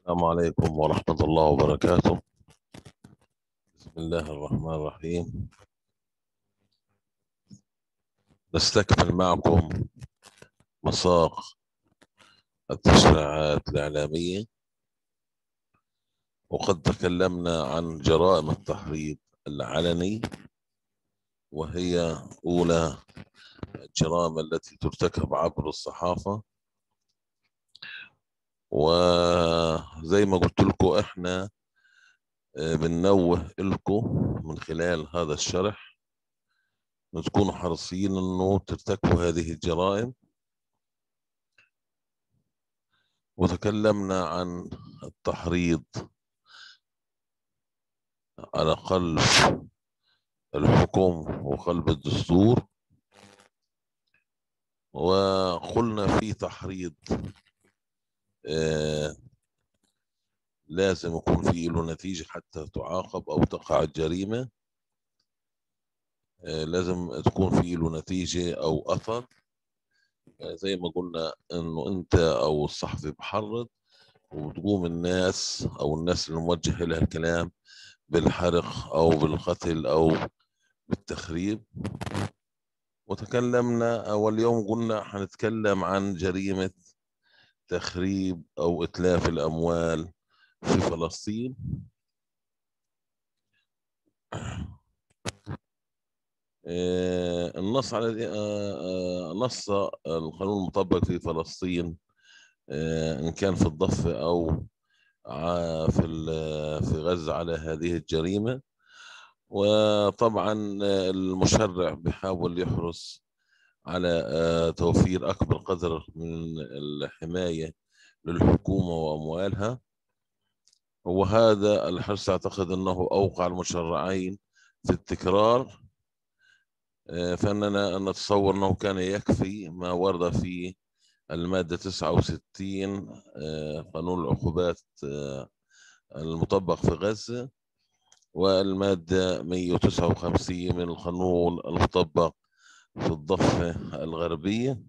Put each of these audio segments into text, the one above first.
السلام عليكم ورحمة الله وبركاته بسم الله الرحمن الرحيم نستكمل معكم مساق التشريعات الإعلامية وقد تكلمنا عن جرائم التحريض العلني وهي أولى الجرائم التي ترتكب عبر الصحافة وزي ما قلت لكم احنا آه، بننوه لكم من خلال هذا الشرح ان تكونوا حريصين انه ترتكبوا هذه الجرائم وتكلمنا عن التحريض على قلب الحكم وقلب الدستور وقلنا في تحريض آه، لازم يكون في له نتيجة حتى تعاقب أو تقع الجريمة آه، لازم تكون في له نتيجة أو أثر آه، زي ما قلنا إنه أنت أو الصحفي بحرض وتقوم الناس أو الناس اللي موجه لها الكلام بالحرق أو بالقتل أو بالتخريب وتكلمنا واليوم قلنا حنتكلم عن جريمة تخريب أو إتلاف الأموال في فلسطين آه، النص على آه، آه، نص القانون المطبق في فلسطين إن كان في الضفة أو في في غزة على هذه الجريمة وطبعا المشرع بحاول يحرص على آه، توفير أكبر قدر من الحماية للحكومة وأموالها وهذا الحرص أعتقد أنه أوقع المشرعين في التكرار آه، فأننا نتصور أنه كان يكفي ما ورد في المادة 69 آه، قانون العقوبات المطبق في غزة والمادة 159 من القانون المطبق في الضفة الغربية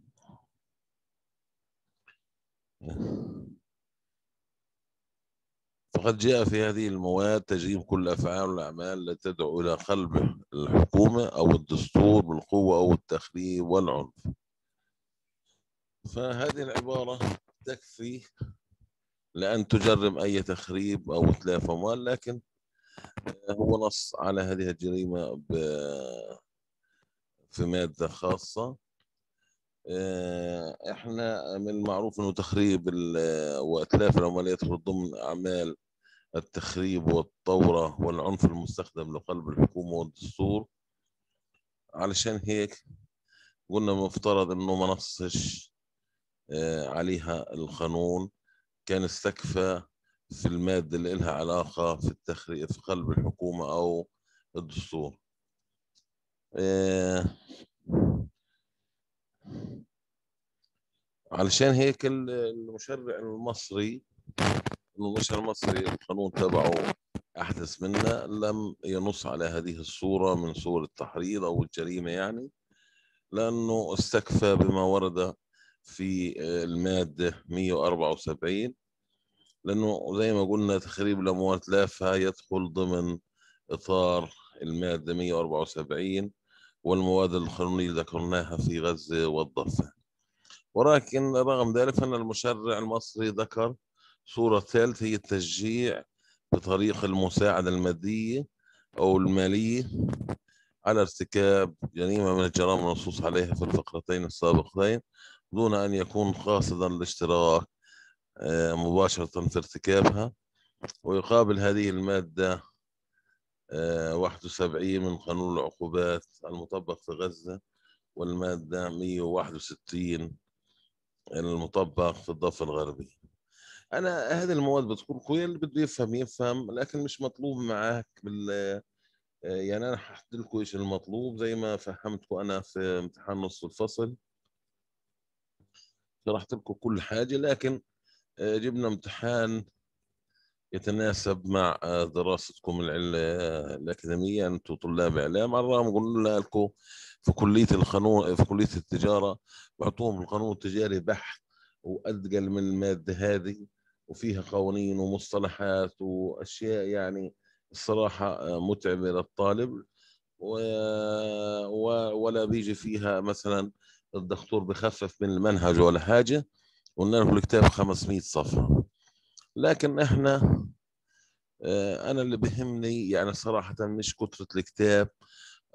فقد جاء في هذه المواد تجريب كل أفعال الأعمال التي تدعو إلى خلب الحكومة أو الدستور بالقوة أو التخريب والعنف فهذه العبارة تكفي لأن تجرم أي تخريب أو إتلاف أموال لكن هو نص على هذه الجريمة في مادة خاصة آه، احنا من المعروف انه تخريب آه، واتلاف العمليات يدخل ضمن اعمال التخريب والثورة والعنف المستخدم لقلب الحكومة والدستور علشان هيك قلنا مفترض انه ما نصش آه، عليها القانون كان استكفى في المادة اللي لها علاقة في التخريب في قلب الحكومة أو الدستور آه، علشان هيك المشرع المصري المشرع المصري القانون تبعه أحدث منا لم ينص على هذه الصورة من صور التحريض أو الجريمة يعني لأنه استكفى بما ورد في آه، المادة 174 لأنه زي ما قلنا تخريب الأموال تلافها يدخل ضمن إطار المادة 174 والمواد اللي ذكرناها في غزة والضفة ولكن رغم ذلك فإن المشرع المصري ذكر صورة ثالثة هي التشجيع بطريق المساعدة المادية أو المالية على ارتكاب جريمة من الجرائم المنصوص عليها في الفقرتين السابقتين دون أن يكون قاصدا الاشتراك آه، مباشرة في ارتكابها ويقابل هذه المادة 71 آه، من قانون العقوبات المطبق في غزة والمادة 161 المطبق في الضفة الغربية أنا هذه المواد بتقول قوية اللي بده يفهم يفهم لكن مش مطلوب معك بال آه، يعني أنا هحكي لكم إيش المطلوب زي ما فهمتكم أنا في امتحان نص الفصل شرحت لكم كل حاجة لكن آه، جبنا امتحان يتناسب مع آه، دراستكم آه، الاكاديميه انتم طلاب اعلام على الرغم قلنا لكم في كليه القانون في كليه التجاره بعطوهم القانون التجاري بحث وأثقل من الماده هذه وفيها قوانين ومصطلحات واشياء يعني الصراحه آه، متعبه للطالب و... و... ولا بيجي فيها مثلا الدكتور بخفف من المنهج ولا حاجه قلنا الكتاب 500 صفحه لكن احنا آه، انا اللي بهمني يعني صراحه مش كثرة الكتاب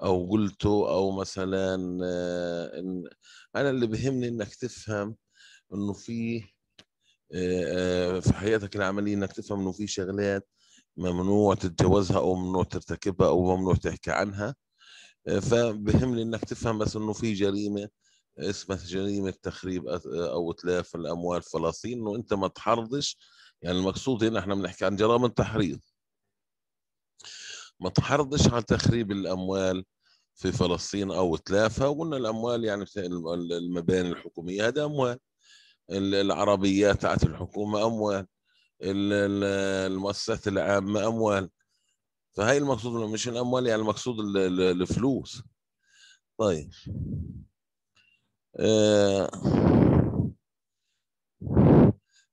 او قلته او مثلا آه، إن انا اللي بهمني انك تفهم انه في آه، في حياتك العمليه انك تفهم انه في شغلات ممنوع تتجاوزها او ممنوع ترتكبها او ممنوع تحكي عنها فبهمني انك تفهم بس انه في جريمه اسمها جريمه تخريب او اتلاف الاموال فلسطين انه انت ما تحرضش يعني المقصود هنا احنا بنحكي عن جرائم التحريض ما تحرضش على تخريب الاموال في فلسطين او تلافها وقلنا الاموال يعني المباني الحكوميه هذا اموال العربيات تاعت الحكومه اموال المؤسسات العامه اموال فهي المقصود مش الاموال يعني المقصود الفلوس طيب آه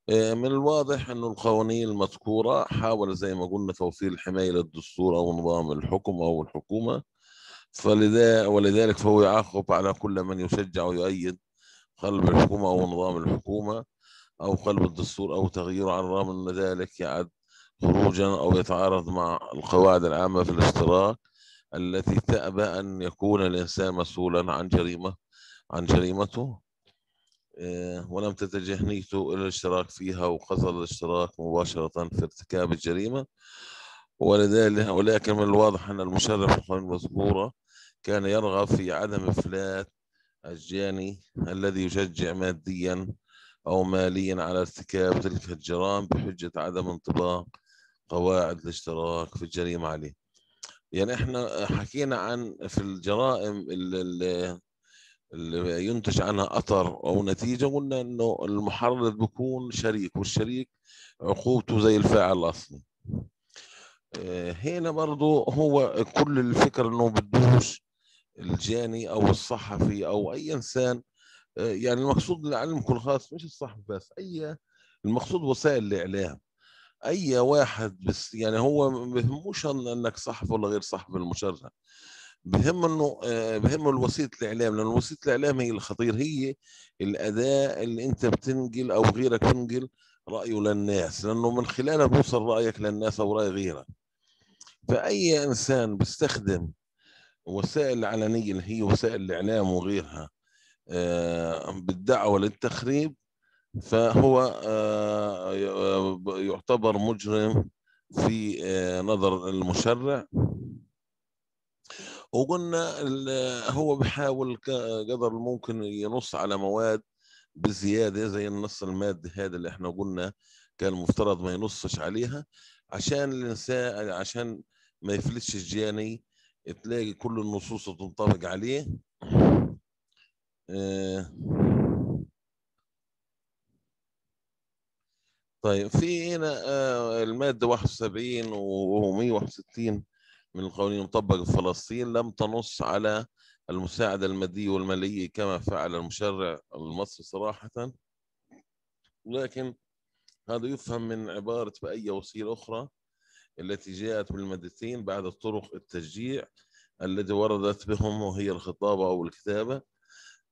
آه، من الواضح أن القوانين المذكورة حاول زي ما قلنا توصيل الحماية للدستور أو نظام الحكم أو الحكومة فلذا ولذلك فهو يعاقب على كل من يشجع ويؤيد قلب الحكومة أو نظام الحكومة أو قلب الدستور أو تغييره على الرغم أن ذلك يعد خروجا أو يتعارض مع القواعد العامة في الاشتراك التي تأبى أن يكون الإنسان مسؤولا عن جريمة عن جريمته آه، ولم تتجه نيته إلى الاشتراك فيها وقصد الاشتراك مباشرة في ارتكاب الجريمة ولذلك ولكن من الواضح أن المشرف المذكورة كان يرغب في عدم إفلات الجاني الذي يشجع ماديا أو ماليا على ارتكاب تلك الجرائم بحجة عدم انطباق قواعد الاشتراك في الجريمة عليه يعني احنا حكينا عن في الجرائم اللي اللي ينتج عنها اثر او نتيجه قلنا انه المحرض بيكون شريك والشريك عقوبته زي الفاعل الاصلي آه، هنا برضو هو كل الفكر انه بدوش الجاني او الصحفي او اي انسان آه، يعني المقصود العلم الخاص مش الصحفي بس اي المقصود وسائل الاعلام اي واحد بس يعني هو ما بيهموش انك صحفي ولا غير صحفي المشرع بهم انه آه، بهم وسيله الاعلام لان وسيله الاعلام هي الخطير هي الاداه اللي انت بتنقل او غيرك ينقل رايه للناس لانه من خلالها بوصل رايك للناس او راي غيرك فاي انسان بيستخدم وسائل العلنيه اللي هي وسائل الاعلام وغيرها آه، بالدعوه للتخريب فهو آه، يعتبر مجرم في نظر المشرع وقلنا هو بيحاول قدر الممكن ينص على مواد بزياده زي النص المادي هذا اللي احنا قلنا كان مفترض ما ينصش عليها عشان الانسان يعني عشان ما يفلتش الجاني تلاقي كل النصوص تنطبق عليه آه طيب في هنا آه، المادة 71 و 161 من القوانين المطبقة في فلسطين لم تنص على المساعدة المادية والمالية كما فعل المشرع المصري صراحة لكن هذا يفهم من عبارة بأي وسيلة أخرى التي جاءت بالمادتين بعد طرق التشجيع التي وردت بهم وهي الخطابة أو الكتابة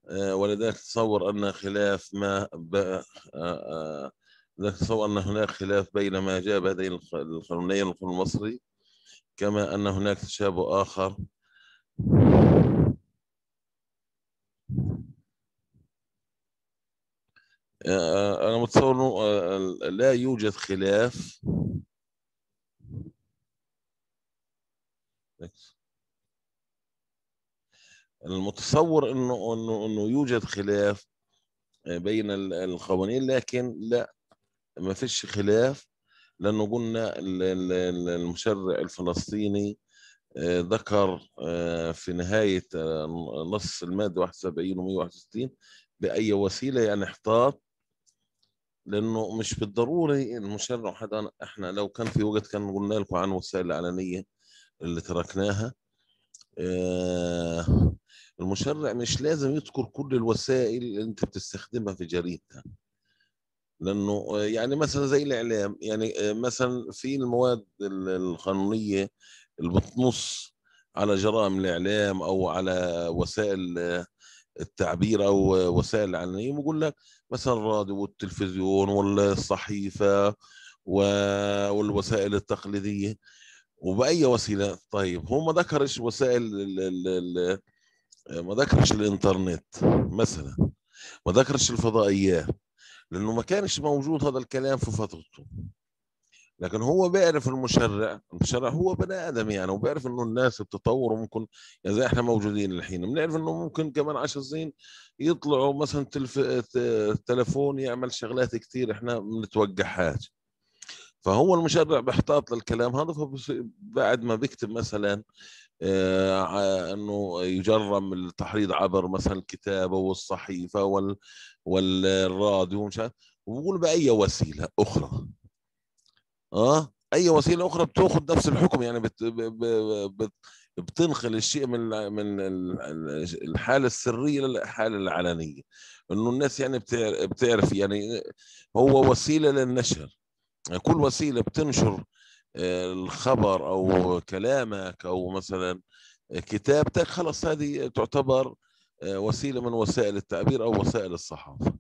آه، ولذلك تصور أن خلاف ما ب... آه، آه، تصور أن هناك خلاف بين ما جاء بهذين القانونين القانون المصري كما أن هناك تشابه آخر آه، أنا متصور آه، لا يوجد خلاف المتصور انه انه انه يوجد خلاف آه، بين القوانين لكن لا ما فيش خلاف لأنه قلنا المشرع الفلسطيني آه، ذكر آه، في نهاية آه، نص المادة 71 و 161 بأي وسيلة يعني احتاط لأنه مش بالضروري المشرع حدا احنا لو كان في وقت كان قلنا لكم عن الوسائل الإعلانية اللي تركناها المشرع مش لازم يذكر كل الوسائل اللي انت بتستخدمها في جريدتك لانه آه، يعني مثلا زي الاعلام يعني آه، مثلا في المواد القانونيه اللي بتنص على جرائم الاعلام او على وسائل آه، التعبير او وسائل الاعلانيه بقول لك مثلا الراديو والتلفزيون والصحيفه والوسائل التقليديه وباي وسيله طيب هو ما ذكرش وسائل ما ذكرش الانترنت مثلا ما ذكرش الفضائيات لانه ما كانش موجود هذا الكلام في فترته لكن هو بيعرف المشرع المشرع هو بني ادم يعني وبيعرف انه الناس بتطور وممكن يعني زي احنا موجودين الحين بنعرف انه ممكن كمان 10 سنين يطلعوا مثلا تلف... التلفون يعمل شغلات كثير احنا بنتوقعهاش فهو المشرع بيحتاط للكلام هذا بعد ما بيكتب مثلا آه، انه يجرم التحريض عبر مثلا الكتابه والصحيفه وال والراديو مش عارف باي وسيله اخرى اه اي وسيله اخرى بتاخد نفس الحكم يعني بت... بت... بتنقل الشيء من من الحاله السريه للحاله العلنيه انه الناس يعني بتعرف يعني هو وسيله للنشر يعني كل وسيله بتنشر آه، الخبر او كلامك او مثلا كتابتك خلص هذه تعتبر آه، وسيله من وسائل التعبير او وسائل الصحافه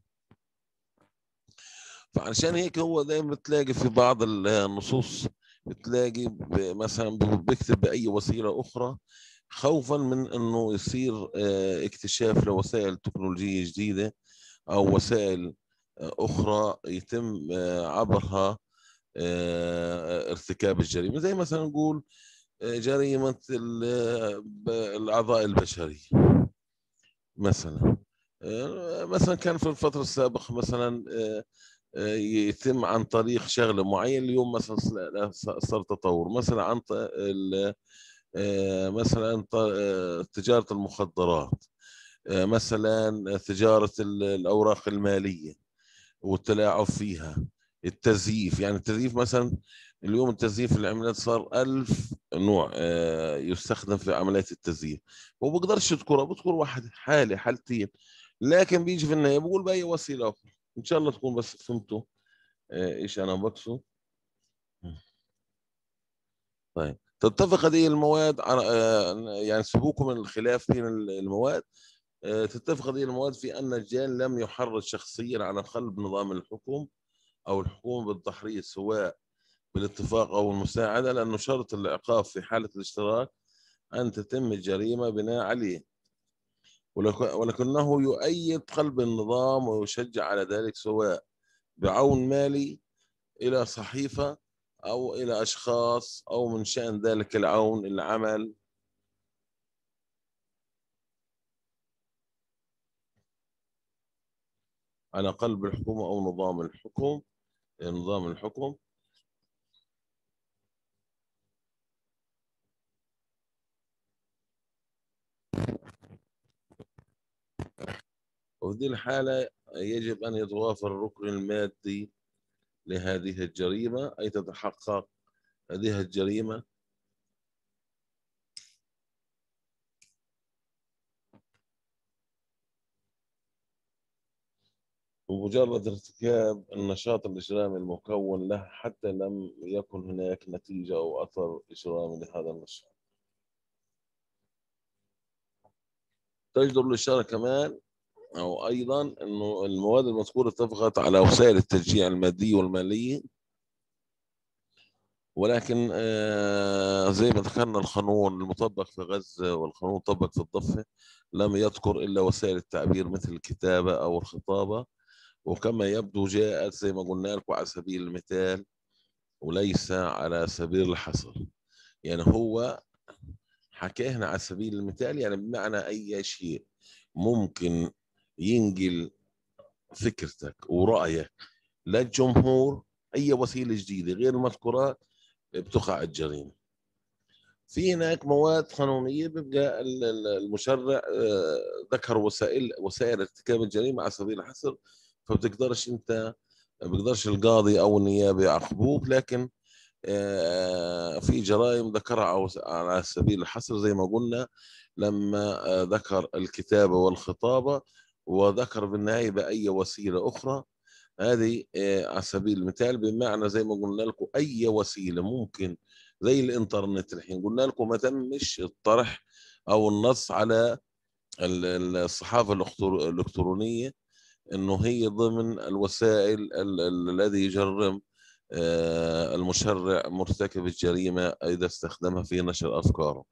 فعشان هيك هو دايما بتلاقي في بعض النصوص بتلاقي مثلا بيكتب باي وسيله اخرى خوفا من انه يصير آه، اكتشاف لوسائل تكنولوجيه جديده او وسائل آه، اخرى يتم عبرها ارتكاب الجريمه زي مثلا نقول جريمه الاعضاء البشريه مثلا آه، مثلا كان في الفترة السابقة مثلا آه، آه، يتم عن طريق شغل معين اليوم مثلا صار تطور مثلا عن مثلا تجارة المخدرات مثلا تجارة الأوراق المالية والتلاعب فيها التزييف يعني التزييف مثلا اليوم التزييف في العمليات صار ألف نوع آه، يستخدم في عمليات التزييف وما بقدرش أذكرها بذكر واحد حالة حالتين لكن بيجي في النهاية بقول بأي وسيلة أخرى إن شاء الله تكون بس فهمتوا آه، إيش أنا بقصد طيب تتفق هذه المواد على آه، يعني سبوك من الخلاف بين المواد تتفق هذه المواد في أن الجان لم يحرض شخصيا على قلب نظام الحكم أو الحكومة بالتحريض سواء بالاتفاق أو المساعدة لأنه شرط العقاب في حالة الاشتراك أن تتم الجريمة بناء عليه ولكنه يؤيد قلب النظام ويشجع على ذلك سواء بعون مالي إلى صحيفة أو إلى أشخاص أو من شأن ذلك العون العمل على قلب الحكومة أو نظام الحكم نظام الحكم وفي الحالة يجب أن يتوافر الركن المادي لهذه الجريمة أي تتحقق هذه الجريمة بمجرد ارتكاب النشاط الإجرامي المكون له حتى لم يكن هناك نتيجة أو أثر إجرامي لهذا النشاط تجدر الإشارة كمان وأيضا أنه المواد المذكورة اتفقت على وسائل التشجيع الماديه والماليه ولكن آه، زي ما ذكرنا القانون المطبق في غزة والقانون المطبق في الضفة لم يذكر إلا وسائل التعبير مثل الكتابة أو الخطابة وكما يبدو جاءت زي ما قلنا لكم على سبيل المثال وليس على سبيل الحصر يعني هو حكاهنا على سبيل المثال يعني بمعنى أي شيء ممكن ينقل فكرتك ورأيك للجمهور أي وسيلة جديدة غير المذكوره بتقع الجريمة في هناك مواد قانونية بيبقى المشرع آه، ذكر وسائل وسائل ارتكاب الجريمة على سبيل الحصر فبتقدرش أنت بقدرش القاضي أو النيابة يعاقبوك لكن آه، في جرائم ذكرها على سبيل الحصر زي ما قلنا لما آه، ذكر الكتابة والخطابة وذكر بالنهاية بأي وسيلة أخرى هذه آه، على سبيل المثال بمعنى زي ما قلنا لكم أي وسيلة ممكن زي الإنترنت الحين قلنا لكم ما تمش الطرح أو النص على الصحافة الإلكترونية أنه هي ضمن الوسائل الذي يجرم آه، المشرع مرتكب الجريمة إذا استخدمها في نشر أفكاره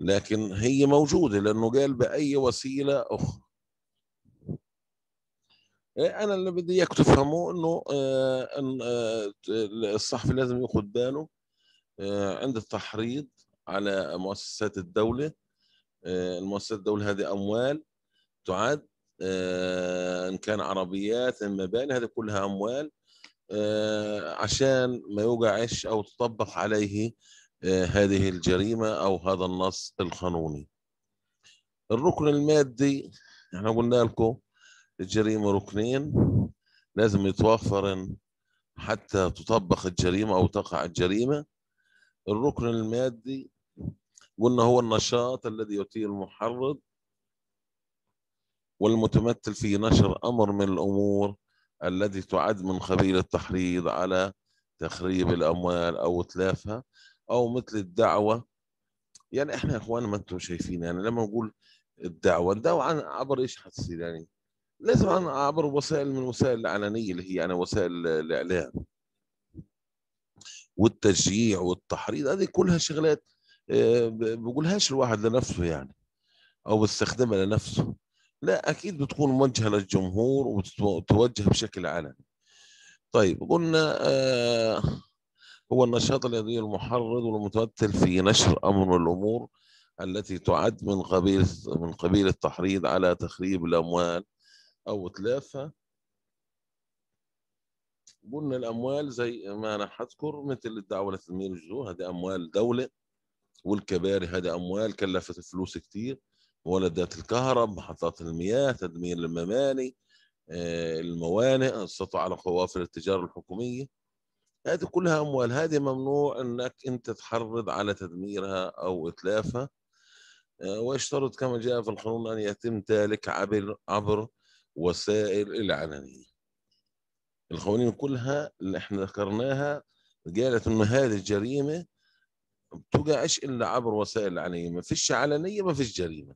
لكن هي موجودة لأنه قال بأي وسيلة أخرى آه، انا اللي بدي اياك تفهموا انه آه، آه، الصحفي لازم ياخذ باله عند التحريض على مؤسسات الدوله المؤسسات الدوله هذه اموال تعد ان كان عربيات ان مباني هذه كلها اموال عشان ما يوقعش او تطبق عليه هذه الجريمه او هذا النص القانوني الركن المادي احنا قلنا لكم الجريمة ركنين لازم يتوفر حتى تطبق الجريمة أو تقع الجريمة الركن المادي قلنا هو النشاط الذي يطيل المحرض والمتمثل في نشر أمر من الأمور الذي تعد من خبيل التحريض على تخريب الأموال أو إتلافها أو مثل الدعوة يعني إحنا يا إخوان ما أنتم شايفين يعني لما نقول الدعوة الدعوة عبر إيش حتصير يعني لازم انا اعبر وسائل من وسائل الاعلانيه اللي هي انا يعني وسائل الاعلام والتشجيع والتحريض هذه كلها شغلات آه، بقولهاش الواحد لنفسه يعني او بيستخدمها لنفسه لا اكيد بتكون موجهه للجمهور وتوجه بشكل علني طيب قلنا آه، هو النشاط الرياضي المحرض والمتمثل في نشر امر الامور التي تعد من قبيل من قبيل التحريض على تخريب الاموال أو ثلاثة قلنا الأموال زي ما أنا حذكر مثل الدعوة لتدمير الجذور هذه أموال دولة والكباري هذه أموال كلفت فلوس كثير ولدات الكهرب محطات المياه تدمير الممالي آه، الموانئ السطو على قوافل التجارة الحكومية هذه كلها أموال هذه ممنوع أنك أنت تحرض على تدميرها أو إتلافها آه، ويشترط كما جاء في القانون أن يتم ذلك عبر عبر وسائل العنانية القوانين كلها اللي احنا ذكرناها قالت انه هذه الجريمة بتوقعش الا عبر وسائل العلنيه، ما فيش علنية ما فيش جريمة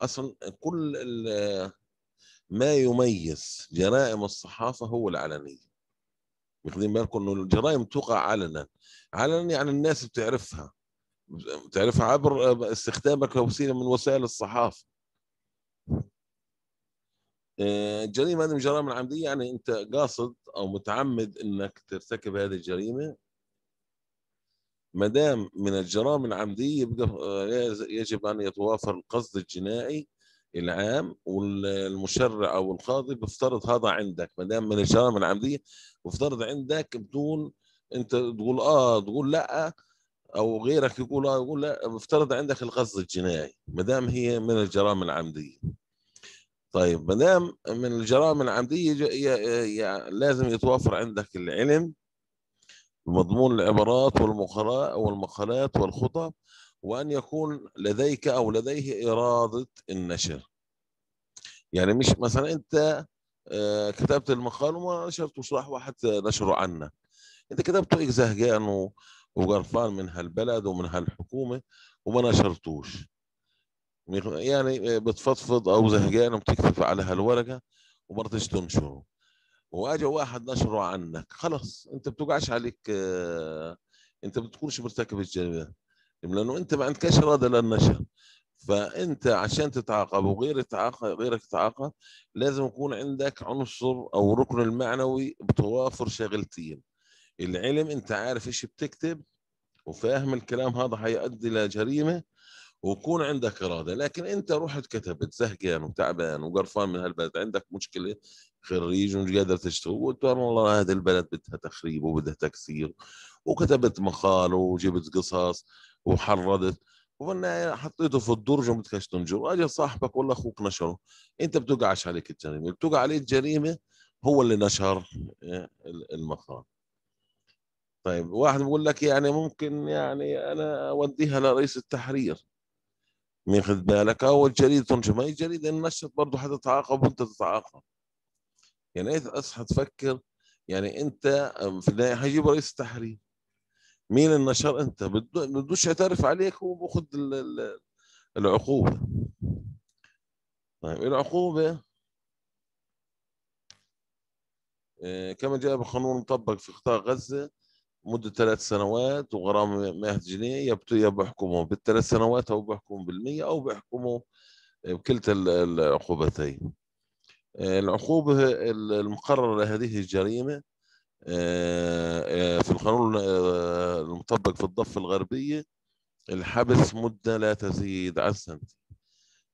اصلا كل ما يميز جرائم الصحافة هو العلنية واخدين بالكم انه الجرائم توقع علنا علنا يعني الناس بتعرفها بتعرفها عبر استخدامك كوسيله من وسائل الصحافه آه، الجريمه هذه من الجرائم العمديه يعني انت قاصد او متعمد انك ترتكب هذه الجريمه ما دام من الجرائم العمديه يبقى آه، يجب ان يتوافر القصد الجنائي العام والمشرع او القاضي بيفترض هذا عندك ما دام من الجرائم العمديه بيفترض عندك بدون انت تقول اه تقول لا او غيرك يقول اه يقول لا بيفترض عندك القصد الجنائي ما دام هي من الجرائم العمديه طيب ما دام من الجرائم العمديه لازم يتوفر عندك العلم بمضمون العبارات والمقالات والخطب وان يكون لديك او لديه اراده النشر يعني مش مثلا انت آه، كتبت المقال وما نشرته راح واحد نشره عنك انت كتبته ايك زهقان وقرفان من هالبلد ومن هالحكومه وما نشرتوش يعني آه، بتفضفض او زهقان وبتكتف على هالورقه وما رضيتش تنشره واجى واحد نشره عنك خلص انت بتوقعش عليك آه، انت بتكونش مرتكب الجريمه لانه انت ما عندكش اراده للنشر فانت عشان تتعاقب وغير تعاقب غيرك يتعاقب لازم يكون عندك عنصر او ركن المعنوي بتوافر شغلتين العلم انت عارف ايش بتكتب وفاهم الكلام هذا هيؤدي لجريمه ويكون عندك اراده لكن انت رحت كتبت زهقان وتعبان وقرفان من هالبلد عندك مشكله خريج ومش قادر تشتغل وقلت والله هذه البلد بدها تخريب وبدها تكسير وكتبت مقال وجبت قصص وحردت وبالنهايه حطيته في الدرج وما بدكش تنجره اجى صاحبك ولا اخوك نشره انت بتوقعش عليك الجريمه بتوقع عليه الجريمه هو اللي نشر إيه، المقال طيب واحد بيقول لك يعني ممكن يعني انا اوديها لرئيس التحرير مين خد بالك اول جريده جماعيه جريده نشط برضه حتتعاقب وانت تتعاقب يعني ايه اصحى تفكر يعني انت في النهايه هيجيب رئيس التحرير مين النشر انت بدوش يعترف عليك وباخذ العقوبه طيب العقوبه آه، كما جاء بالقانون مطبق في قطاع غزه مدة ثلاث سنوات وغرامة 100 جنيه يا بحكموا بالثلاث سنوات أو بحكموا بالمية أو بحكموا بكلتا العقوبتين آه، العقوبة المقررة لهذه الجريمة آه، آه، في القانون المطبق في الضفة الغربية الحبس مدة لا تزيد عن سنتين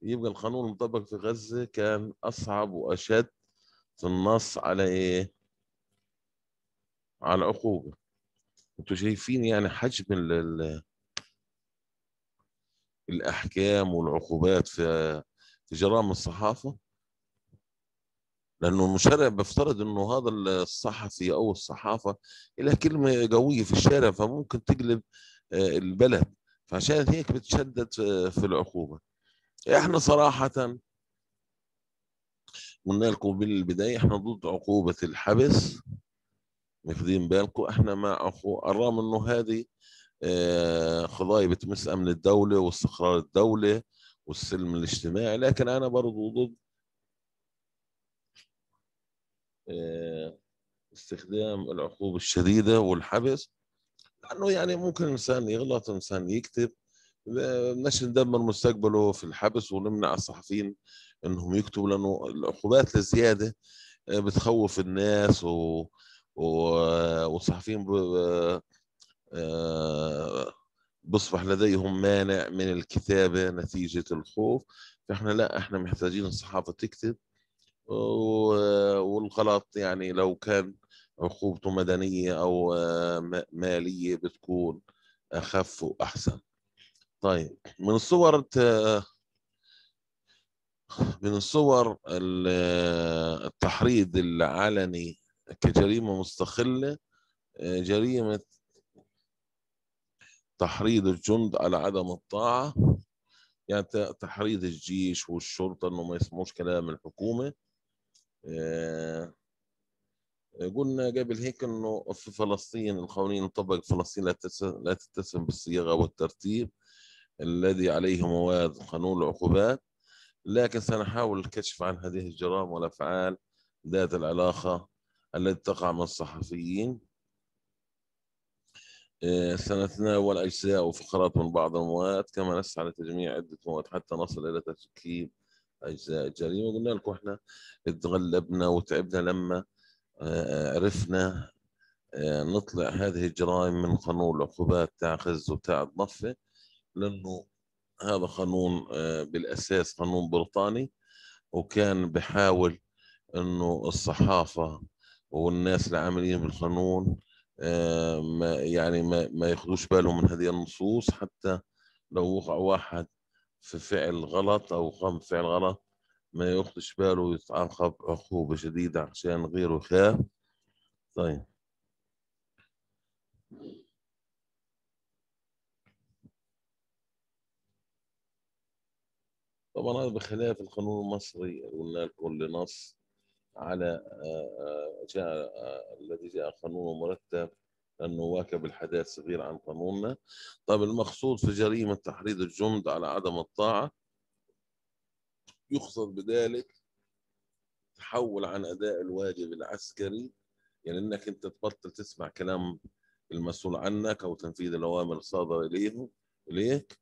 يبقى القانون المطبق في غزة كان أصعب وأشد في النص على إيه؟ على العقوبة انتوا شايفين يعني حجم ال الاحكام والعقوبات في في جرائم الصحافه لانه المشرع بيفترض انه هذا الصحفي او الصحافه لها كلمه قويه في الشارع فممكن تقلب آه، البلد فعشان هيك بتشدد في العقوبه احنا صراحه قلنا لكم بالبدايه احنا ضد عقوبه الحبس واخدين بالكم احنا مع اخو الرغم انه هذه قضايا آه، بتمس امن الدوله واستقرار الدوله والسلم الاجتماعي لكن انا برضو ضد آه، استخدام العقوبه الشديده والحبس لانه يعني ممكن انسان يغلط انسان يكتب بدناش ندمر مستقبله في الحبس ونمنع الصحفيين انهم يكتبوا لانه العقوبات الزياده آه، بتخوف الناس و والصحفيين آه، بصبح لديهم مانع من الكتابة نتيجة الخوف فإحنا لا إحنا محتاجين الصحافة تكتب والغلط يعني لو كان عقوبته مدنية أو آه، مالية بتكون أخف وأحسن طيب من الصور من الصور التحريض العلني كجريمة مستقلة آه، جريمة تحريض الجند على عدم الطاعة يعني تحريض الجيش والشرطة انه ما يسمعوش كلام الحكومة آه، قلنا قبل هيك انه في فلسطين القوانين تطبق فلسطين لا تتسم بالصياغة والترتيب الذي عليه مواد قانون العقوبات لكن سنحاول الكشف عن هذه الجرائم والافعال ذات العلاقه التي تقع من الصحفيين سنتناول آه، أجزاء وفقرات من بعض المواد كما نسعى لتجميع عدة مواد حتى نصل إلى تركيب أجزاء الجريمة قلنا لكم إحنا اتغلبنا وتعبنا لما آه، عرفنا آه، نطلع هذه الجرائم من قانون العقوبات تاع غزة وتاع الضفة لأنه هذا قانون بالأساس قانون بريطاني وكان بحاول أنه الصحافة والناس العاملين ايه بالقانون آه، ما يعني ما, ما ياخدوش بالهم من هذه النصوص حتى لو وقع واحد في فعل غلط او قام بفعل غلط ما ياخدش باله ويتعاقب عقوبة شديدة عشان غيره يخاف طيب طبعا هذا بخلاف القانون المصري قلنا لكل نص على آه، جاء آه، الذي جاء قانون مرتب أنه واكب الحداث صغير عن قانوننا طب المقصود في جريمة تحريض الجند على عدم الطاعة يقصد بذلك تحول عن أداء الواجب العسكري يعني أنك أنت تبطل تسمع كلام المسؤول عنك أو تنفيذ الأوامر الصادرة إليه إليك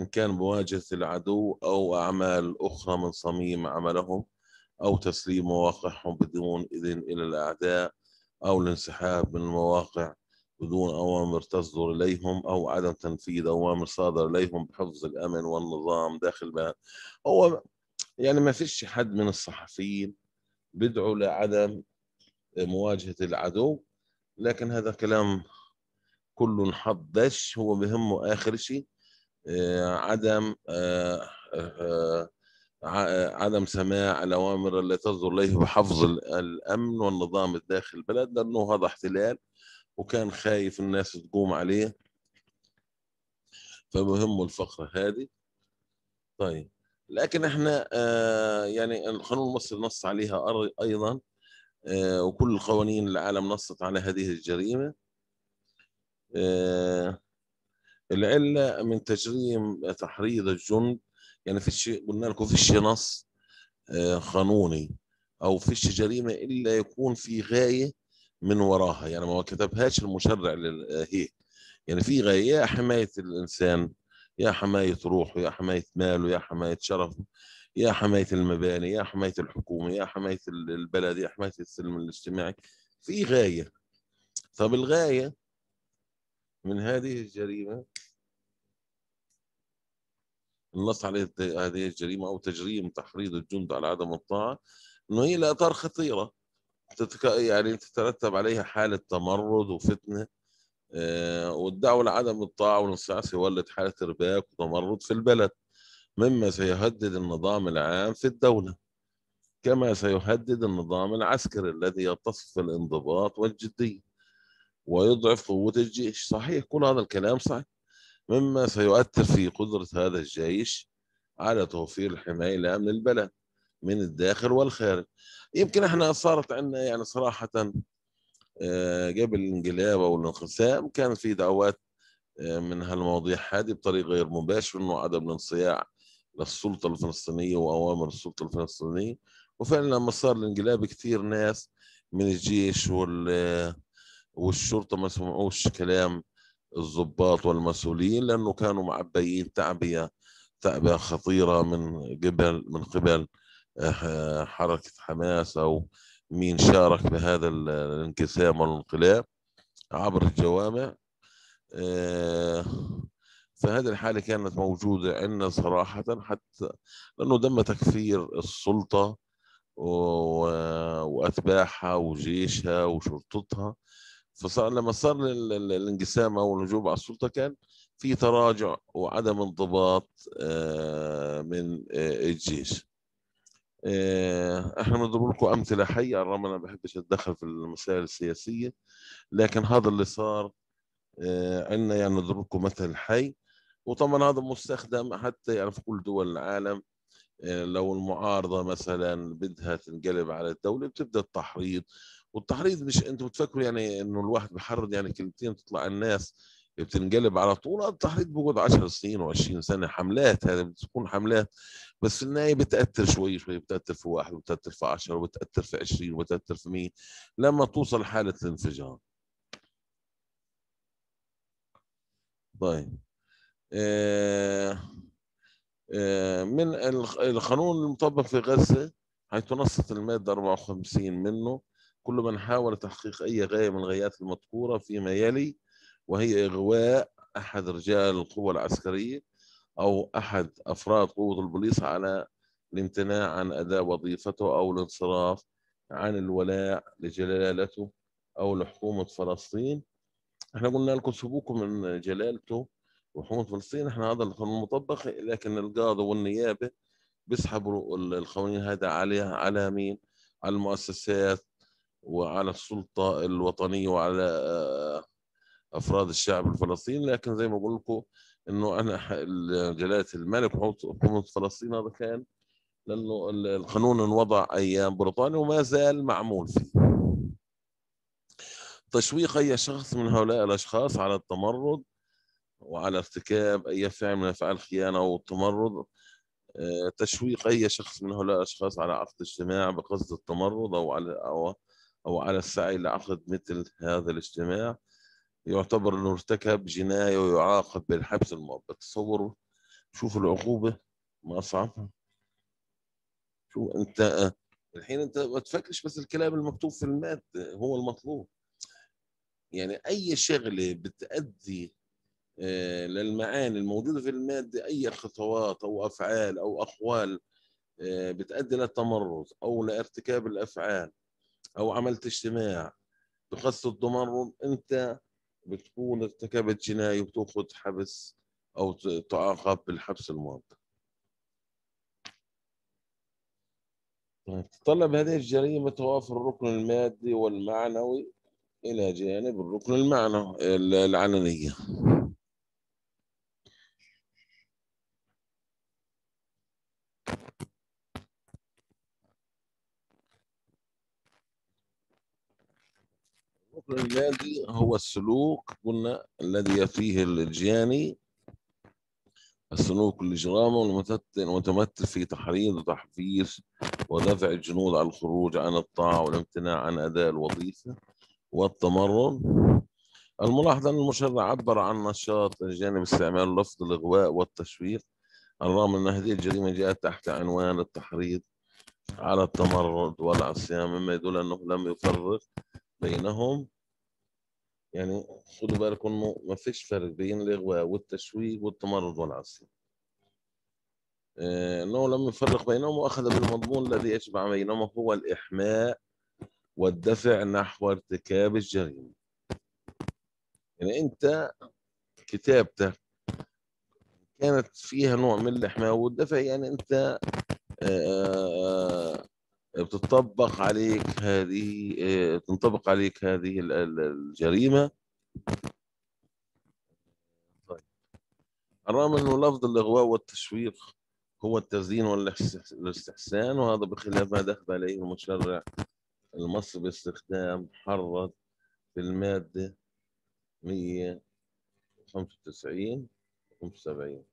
إن كان مواجهة العدو أو أعمال أخرى من صميم عملهم أو تسليم مواقعهم بدون إذن إلى الأعداء أو الانسحاب من المواقع بدون أوامر تصدر إليهم أو عدم تنفيذ أوامر صادرة إليهم بحفظ الأمن والنظام داخل البلد هو يعني ما فيش حد من الصحفيين بدعوا لعدم مواجهة العدو لكن هذا كلام كله انحط دش هو بهمه آخر شيء آه، عدم آه، آه، عدم سماع الأوامر التي تصدر إليه بحفظ الأمن والنظام الداخل البلد لأنه هذا احتلال وكان خايف الناس تقوم عليه فمهم الفقرة هذه طيب لكن احنا آه يعني القانون المصري نص عليها أيضا آه وكل القوانين العالم نصت على هذه الجريمة آه العلة من تجريم تحريض الجند يعني فيش قلنا لكم فيش نص قانوني آه، او فيش جريمه الا يكون في غايه من وراها يعني ما كتبهاش المشرع آه، هيك يعني في غايه يا حمايه الانسان يا حمايه روحه يا حمايه ماله يا حمايه شرفه يا حمايه المباني يا حمايه الحكومه يا حمايه البلد يا حمايه السلم الاجتماعي في غايه طب الغايه من هذه الجريمه النص عليه هذه الجريمة أو تجريم تحريض الجند على عدم الطاعة أنه هي لآثار خطيرة تتك... يعني تترتب عليها حالة تمرد وفتنة آه، والدعوة لعدم الطاعة والانصياع سيولد حالة إرباك وتمرد في البلد مما سيهدد النظام العام في الدولة كما سيهدد النظام العسكري الذي يتصف بالانضباط والجدية ويضعف قوة الجيش صحيح كل هذا الكلام صحيح مما سيؤثر في قدرة هذا الجيش على توفير الحماية لأمن البلد من الداخل والخارج يمكن احنا صارت عندنا يعني صراحة آه، قبل الانقلاب أو الانقسام كان في دعوات آه، من هالمواضيع هذه بطريقة غير مباشرة أنه عدم الانصياع للسلطة الفلسطينية وأوامر السلطة الفلسطينية وفعلا لما صار الانقلاب كثير ناس من الجيش وال آه، والشرطة ما سمعوش كلام الضباط والمسؤولين لأنه كانوا معبيين تعبية تعبئة خطيرة من قبل من قبل آه، حركة حماس أو مين شارك بهذا الانقسام والانقلاب عبر الجوامع آه، فهذه الحالة كانت موجودة عندنا صراحة حتى لأنه تم تكفير السلطة وأتباعها وجيشها وشرطتها فصار لما صار الانقسام او الهجوم على السلطه كان في تراجع وعدم انضباط آه، من آه، الجيش آه، احنا بنضرب لكم امثله حيه رغم انا ما بحبش اتدخل في المسائل السياسيه لكن هذا اللي صار عندنا يعني نضرب لكم مثل حي وطبعا هذا مستخدم حتى يعني في كل دول العالم لو المعارضه مثلا بدها تنقلب على الدوله بتبدا التحريض والتحريض مش انتوا بتفكروا يعني انه الواحد بيحرض يعني كلمتين تطلع الناس بتنقلب على طول آه، التحريض بيقعد 10 سنين و20 سنه حملات هذه بتكون حملات بس في النهايه بتاثر شوي شوي بتاثر في واحد وبتاثر في 10 وبتاثر في 20 وبتاثر في 100 لما توصل حاله الانفجار. طيب آه، آه، من القانون المطبق في غزه حيث نصت الماده 54 منه كل من حاول تحقيق أي غاية من الغايات المذكورة فيما يلي وهي إغواء أحد رجال القوة العسكرية أو أحد أفراد قوة البوليس على الامتناع عن أداء وظيفته أو الانصراف عن الولاء لجلالته أو لحكومة فلسطين احنا قلنا لكم سبوكم من جلالته وحكومة فلسطين احنا هذا القانون مطبق لكن القاضي والنيابة بيسحبوا القوانين هذا عليها على مين؟ على المؤسسات وعلى السلطة الوطنية وعلى آه، أفراد الشعب الفلسطيني لكن زي ما بقول لكم إنه أنا جلالة الملك حكومة فلسطين هذا كان لأنه القانون انوضع أيام بريطانيا وما زال معمول فيه تشويق أي شخص من هؤلاء الأشخاص على التمرد وعلى ارتكاب أي فعل من أفعال الخيانة التمرد آه، تشويق أي شخص من هؤلاء الأشخاص على عقد اجتماع بقصد التمرد أو على أو أو على السعي لعقد مثل هذا الاجتماع يعتبر أنه ارتكب جناية ويعاقب بالحبس المؤبد تصوروا شوفوا العقوبة ما صعب شو أنت الحين أنت ما تفكرش بس الكلام المكتوب في المادة هو المطلوب يعني أي شغلة بتأدي آه، للمعاني الموجودة في المادة أي خطوات أو أفعال أو أقوال آه، بتأدي للتمرد أو لارتكاب الأفعال او عملت اجتماع بقصد التمرد انت بتكون ارتكبت جنايه وبتاخذ حبس او تعاقب بالحبس المؤقت طيب، تتطلب هذه الجريمة توافر الركن المادي والمعنوي إلى جانب الركن المعنوي العلنية الذي هو السلوك قلنا الذي فيه الجاني السلوك الإجرام المتمثل في تحريض وتحفيز ودفع الجنود على الخروج عن الطاعة والامتناع عن أداء الوظيفة والتمرن الملاحظة أن المشرع عبر عن نشاط الجانب استعمال لفظ الإغواء والتشويق على الرغم أن هذه الجريمة جاءت تحت عنوان التحريض على التمرد والعصيان مما يدل أنه لم يفرق بينهم يعني خدوا بالكم انه ما فيش فرق بين الإغواء والتشويه والتمرد والعصي آه، أنه لم يفرق بينهم وأخذ بالمضمون الذي يجمع بينهما هو الإحماء والدفع نحو ارتكاب الجريمة يعني أنت كتابتك كانت فيها نوع من الإحماء والدفع يعني أنت آه، آه، بتطبق عليك هذه آه، تنطبق عليك هذه الجريمة طيب الرغم أنه لفظ الإغواء والتشويق هو التزيين والاستحسان وهذا بخلاف ما دخل عليه المشرع المصري باستخدام حرض في المادة 195 و 75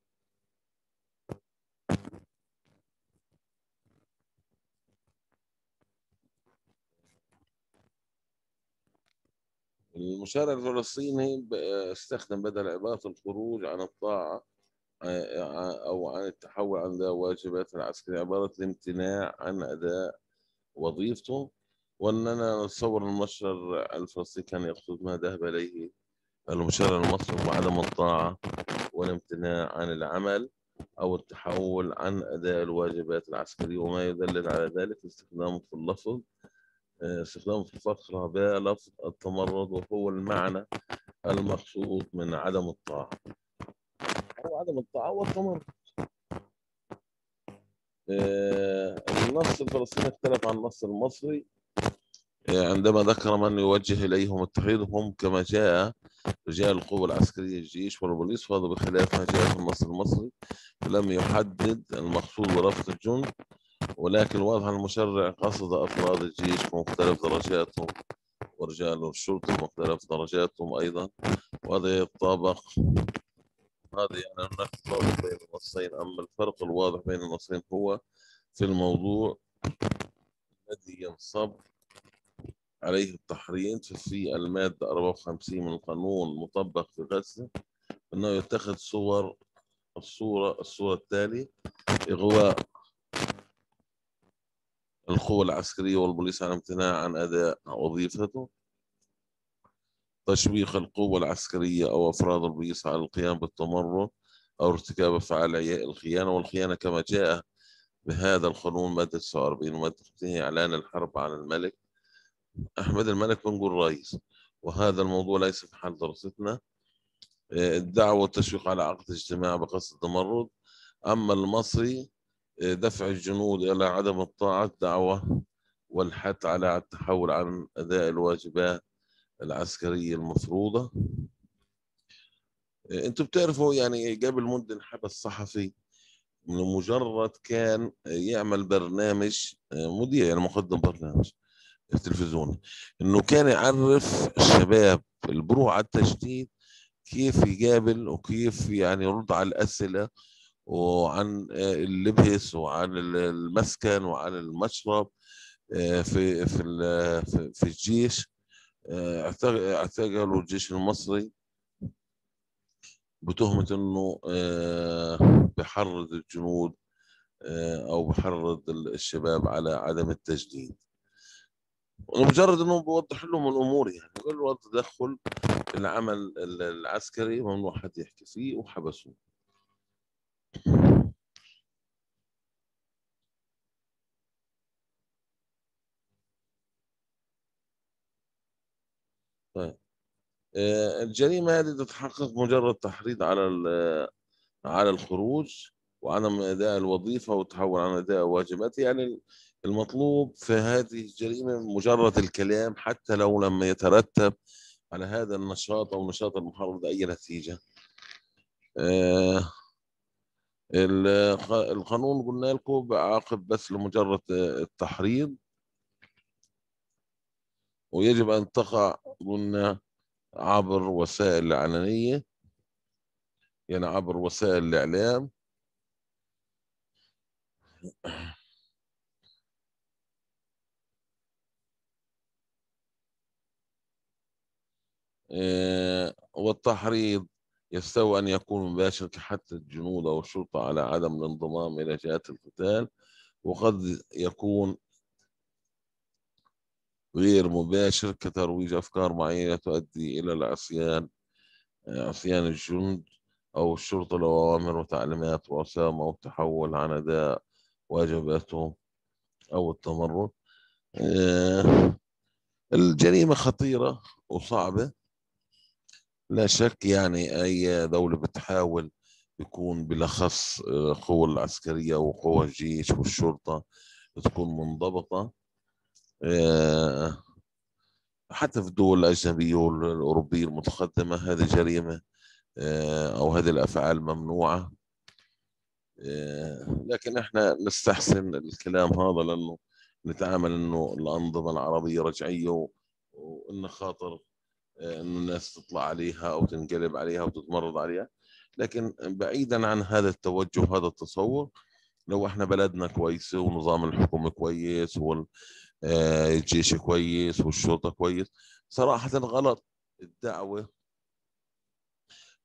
المشارع الفلسطيني استخدم بدل عبارة الخروج عن الطاعة آه، آه، أو عن التحول عن واجبات العسكرية عبارة الامتناع عن أداء وظيفته وأننا نتصور المشهد الفلسطيني كان يقصد ما ذهب إليه المشارع المصري وعدم الطاعة والامتناع عن العمل أو التحول عن أداء الواجبات العسكرية وما يدلل على ذلك استخدامه في اللفظ استخدام في الفقرة بلفظ التمرد وهو المعنى المقصود من عدم الطاعة أو عدم الطاعة والتمرد آه، النص الفلسطيني اختلف عن النص المصري آه، عندما ذكر من يوجه إليهم هم كما جاء رجال القوة العسكرية الجيش والبوليس وهذا بخلاف ما جاء في النص المصري لم يحدد المقصود برفض الجند ولكن واضح المشرع قصد أفراد الجيش بمختلف درجاتهم ورجال الشرطة بمختلف درجاتهم أيضا وهذا يتطابق هذا يعني هناك تطابق بين النصين أما الفرق الواضح بين النصين هو في الموضوع الذي ينصب عليه التحريم في المادة 54 من القانون المطبق في غزة أنه يتخذ صور الصورة الصورة التالية إغواء القوة العسكرية والبوليس عن امتناع عن أداء وظيفته تشويق القوة العسكرية أو أفراد البوليس على القيام بالتمرد أو ارتكاب أفعال الخيانة والخيانة كما جاء بهذا القانون مادة 49 ومادة إعلان الحرب على الملك أحمد الملك بن رئيس وهذا الموضوع ليس في حال دراستنا الدعوة والتشويق على عقد اجتماع بقصد التمرد أما المصري دفع الجنود إلى عدم الطاعة دعوة والحث على التحول عن أداء الواجبات العسكرية المفروضة انتوا بتعرفوا يعني قبل مدة انحبس صحفي لمجرد كان يعمل برنامج مذيع يعني مقدم برنامج تلفزيوني انه كان يعرف الشباب البرو على التجديد كيف يقابل وكيف يعني يرد على الاسئله وعن آه، اللبس وعن المسكن وعن المشرب آه، في في في الجيش آه، اعتقلوا الجيش المصري بتهمة انه بحرض الجنود او بحرض الشباب على عدم التجنيد مجرد انه بوضح لهم الامور يعني كل له التدخل العمل العسكري ممنوع حد يحكي فيه وحبسوه طيب. آه، الجريمة هذه تتحقق مجرد تحريض على على الخروج وعدم أداء الوظيفة والتحول عن أداء واجباته يعني المطلوب في هذه الجريمة مجرد الكلام حتى لو لم يترتب على هذا النشاط أو نشاط المحرض أي نتيجة. آه القانون قلنا لكم بعاقب بس لمجرد آه، التحريض ويجب أن تقع قلنا عبر وسائل علنيه يعني عبر وسائل الإعلام آه، والتحريض يستوى أن يكون مباشر كحث الجنود أو الشرطة على عدم الانضمام إلى جهات القتال وقد يكون غير مباشر كترويج أفكار معينة تؤدي إلى العصيان آه، عصيان الجند أو الشرطة لأوامر وتعليمات وأسامة أو التحول عن أداء واجباتهم أو التمرد آه، الجريمة خطيرة وصعبة لا شك يعني أي دولة بتحاول يكون بالأخص القوى آه، العسكرية وقوى الجيش والشرطة تكون منضبطة آه، حتى في الدول الأجنبية والأوروبية المتقدمة هذه جريمة آه، أو هذه الأفعال ممنوعة لكن احنا نستحسن الكلام هذا لأنه نتعامل أنه الأنظمة العربية رجعية وإن خاطر انه الناس تطلع عليها او تنقلب عليها وتتمرض عليها لكن بعيدا عن هذا التوجه هذا التصور لو احنا بلدنا كويسه ونظام الحكومه كويس والجيش آه، كويس والشرطه كويس صراحه غلط الدعوه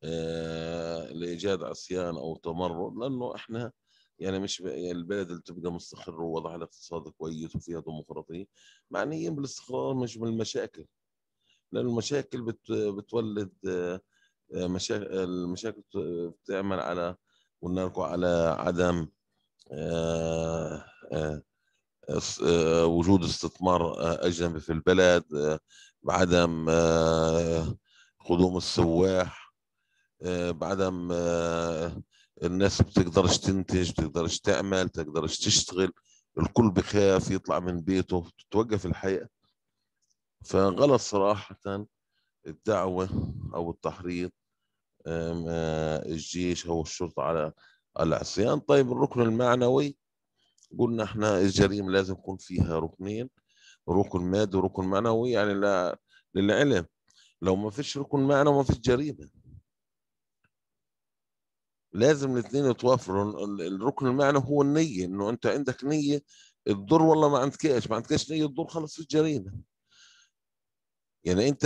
آه، لايجاد عصيان او تمرد لانه احنا يعني مش يعني البلد اللي تبقى مستقره ووضعها الاقتصاد كويس وفيها ديمقراطيه معنيين بالاستقرار مش بالمشاكل لأن المشاكل بت... بتولد آه، مشاكل المشاكل بتعمل على ونركو على عدم آه، آه، وجود استثمار أجنبي في البلد بعدم قدوم السواح بعدم الناس بتقدرش تنتج بتقدرش تعمل بتقدرش تشتغل الكل بخاف يطلع من بيته تتوقف الحياه فغلط صراحة الدعوة أو التحريض آه، الجيش أو الشرطة على العصيان طيب الركن المعنوي قلنا احنا الجريمة لازم يكون فيها ركنين ركن مادي وركن معنوي يعني لا للعلم لو ما فيش ركن معنوي ما فيش جريمة لازم الاثنين يتوافروا الركن المعنوي هو النية انه انت عندك نية تضر والله ما عندكش ما عندكش نية تضر خلص في الجريمة يعني انت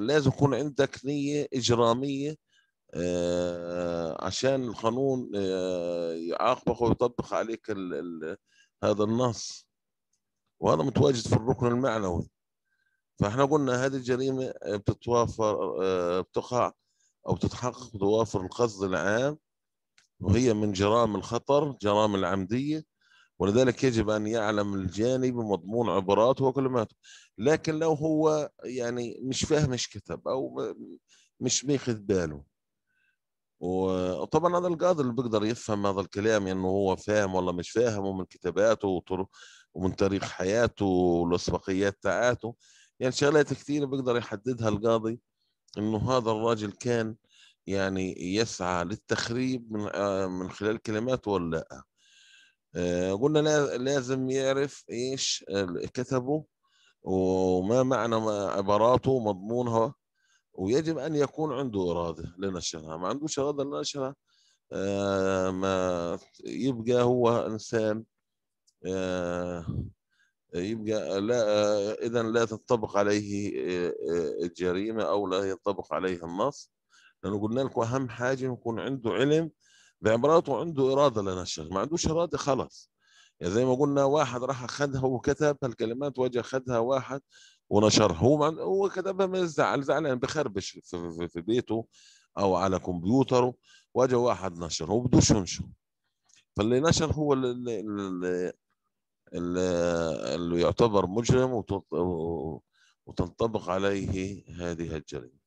لازم يكون عندك نيه اجراميه آه، عشان القانون آه، يعاقبك ويطبق عليك الـ الـ هذا النص وهذا متواجد في الركن المعنوي فاحنا قلنا هذه الجريمه بتتوافر آه، بتقع او بتتحقق بتوافر القصد العام وهي من جرائم الخطر جرائم العمديه ولذلك يجب ان يعلم الجاني بمضمون عبراته وكلماته لكن لو هو يعني مش فاهم ايش كتب او مش ماخذ باله وطبعا هذا القاضي اللي بيقدر يفهم هذا الكلام انه يعني هو فاهم ولا مش فاهم ومن كتاباته ومن تاريخ حياته والاسبقيات تاعاته يعني شغلات كثيره بيقدر يحددها القاضي انه هذا الراجل كان يعني يسعى للتخريب من آه، من خلال كلماته ولا لا آه، قلنا لازم يعرف ايش كتبه وما معنى عباراته ومضمونها ويجب أن يكون عنده إرادة لنشرها ما عندوش إرادة لنشرها آه ما يبقى هو إنسان آه يبقى لا آه، إذا لا تنطبق عليه آه، آه، الجريمة أو لا ينطبق عليه النص لأنه قلنا لكم أهم حاجة يكون عنده علم بعباراته عنده إرادة لنشر ما عندوش إرادة خلاص يعني زي ما قلنا واحد راح اخذها وكتب هالكلمات واجى اخذها واحد ونشرها هو هو كتبها من الزعل زعلان بخربش في, في, في بيته او على كمبيوتره واجى واحد نشر هو بدوش ينشر فاللي نشر هو اللي, اللي, اللي يعتبر مجرم وتنطبق عليه هذه الجريمه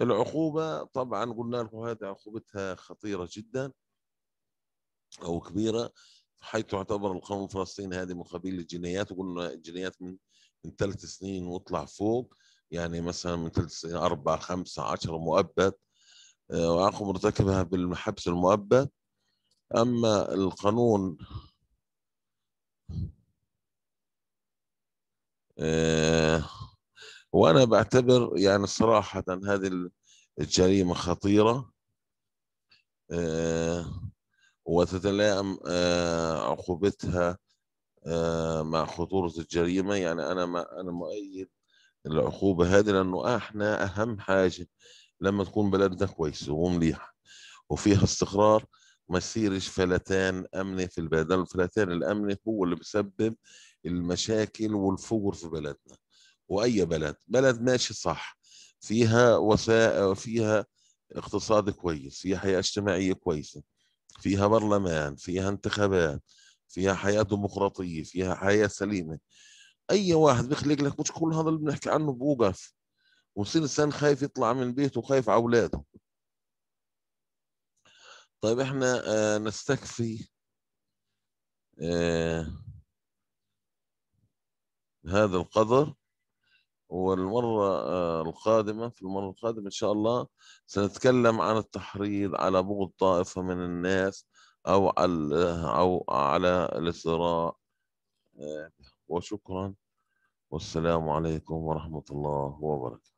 العقوبه طبعا قلنا لكم هذه عقوبتها خطيره جدا او كبيره حيث تعتبر القانون الفلسطيني هذه من قبيل الجنايات وقلنا الجنايات من من ثلاث سنين واطلع فوق يعني مثلا من ثلاث سنين اربع خمسة عشر مؤبد آه، وأقوم مرتكبها بالحبس المؤبد أما القانون آه، وأنا بعتبر يعني صراحة هذه الجريمة خطيرة آه، وتتلائم عقوبتها آه، آه، مع خطورة الجريمة يعني أنا ما أنا مؤيد العقوبة هذه لأنه إحنا أهم حاجة لما تكون بلدنا كويسة ومليحة وفيها استقرار ما يصيرش فلتان أمني في البلد الفلتان الأمني هو اللي بيسبب المشاكل والفجر في بلدنا وأي بلد بلد ماشي صح فيها وفاء فيها اقتصاد كويس فيها حياة اجتماعية كويسة فيها برلمان فيها انتخابات فيها حياة ديمقراطية فيها حياة سليمة أي واحد بيخلق لك مش كل هذا اللي بنحكي عنه بوقف ويصير إنسان خايف يطلع من بيته وخايف على أولاده طيب إحنا آه نستكفي آه هذا القدر والمرة آه، القادمة في المرة القادمة إن شاء الله سنتكلم عن التحريض على بغض طائفة من الناس أو على أو على الازدراء آه، وشكرا والسلام عليكم ورحمة الله وبركاته